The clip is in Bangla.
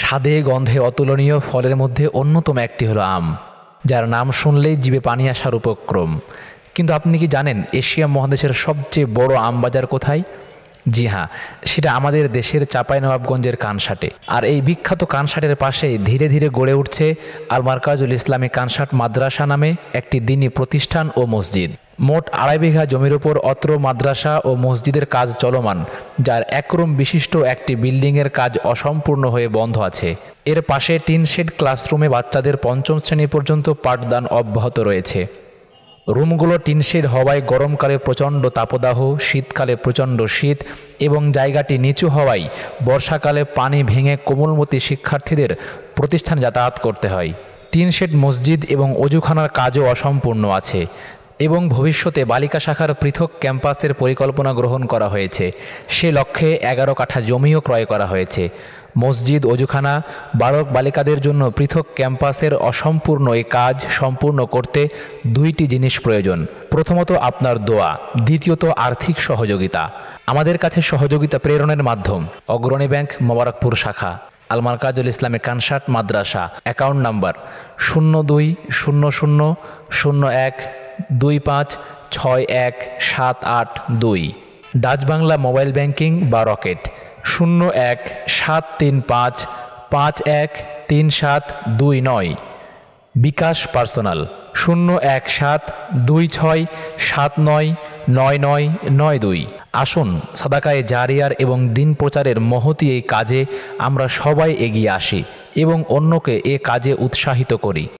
স্বাদে গন্ধে অতুলনীয় ফলের মধ্যে অন্যতম একটি হলো আম যার নাম শুনলেই জীবে পানি আসার উপক্রম কিন্তু আপনি কি জানেন এশিয়া মহাদেশের সবচেয়ে বড় আম বাজার কোথায় জি হ্যাঁ সেটা আমাদের দেশের চাঁপাইনবাবগঞ্জের কানসাটে আর এই বিখ্যাত কানসাটের পাশে ধীরে ধীরে গড়ে উঠছে আল মার্কাজুল ইসলামী কানসাট মাদ্রাসা নামে একটি দিনী প্রতিষ্ঠান ও মসজিদ মোট আড়াই বিঘা জমির ওপর অত্র মাদ্রাসা ও মসজিদের কাজ চলমান যার একরুম বিশিষ্ট একটি বিল্ডিংয়ের কাজ অসম্পূর্ণ হয়ে বন্ধ আছে এর পাশে টিনশেড ক্লাসরুমে বাচ্চাদের পঞ্চম শ্রেণী পর্যন্ত পাঠদান অব্যাহত রয়েছে রুমগুলো টিনশেড হওয়ায় গরমকালে প্রচণ্ড তাপদাহ শীতকালে প্রচণ্ড শীত এবং জায়গাটি নিচু হওয়ায় বর্ষাকালে পানি ভেঙে কোমলমতি শিক্ষার্থীদের প্রতিষ্ঠান যাতায়াত করতে হয় টিনশেড মসজিদ এবং অজুখানার কাজও অসম্পূর্ণ আছে এবং ভবিষ্যতে বালিকা শাখার পৃথক ক্যাম্পাসের পরিকল্পনা গ্রহণ করা হয়েছে সে লক্ষ্যে এগারো কাঠা জমিও ক্রয় করা হয়েছে মসজিদ অজুখানা বালক বালিকাদের জন্য পৃথক ক্যাম্পাসের অসম্পূর্ণ এ কাজ সম্পূর্ণ করতে দুইটি জিনিস প্রয়োজন প্রথমত আপনার দোয়া দ্বিতীয়ত আর্থিক সহযোগিতা আমাদের কাছে সহযোগিতা প্রেরণের মাধ্যম অগ্রণী ব্যাংক মোবারকপুর শাখা আলমার কাজল ইসলামী কানসাট মাদ্রাসা অ্যাকাউন্ট নাম্বার শূন্য দুই শূন্য শূন্য শূন্য এক দুই পাঁচ ছয় এক সাত আট দুই ডাচ বাংলা মোবাইল ব্যাংকিং বা রকেট শূন্য এক সাত তিন পাঁচ পাঁচ এক তিন সাত দুই নয় বিকাশ পার্সোনাল শূন্য এক সাত দুই ছয় সাত নয় নয় নয় নয় দুই আসুন সাদাকায়ে জারিয়ার এবং দিন প্রচারের মহতি এই কাজে আমরা সবাই এগিয়ে আসি এবং অন্যকে এ কাজে উৎসাহিত করি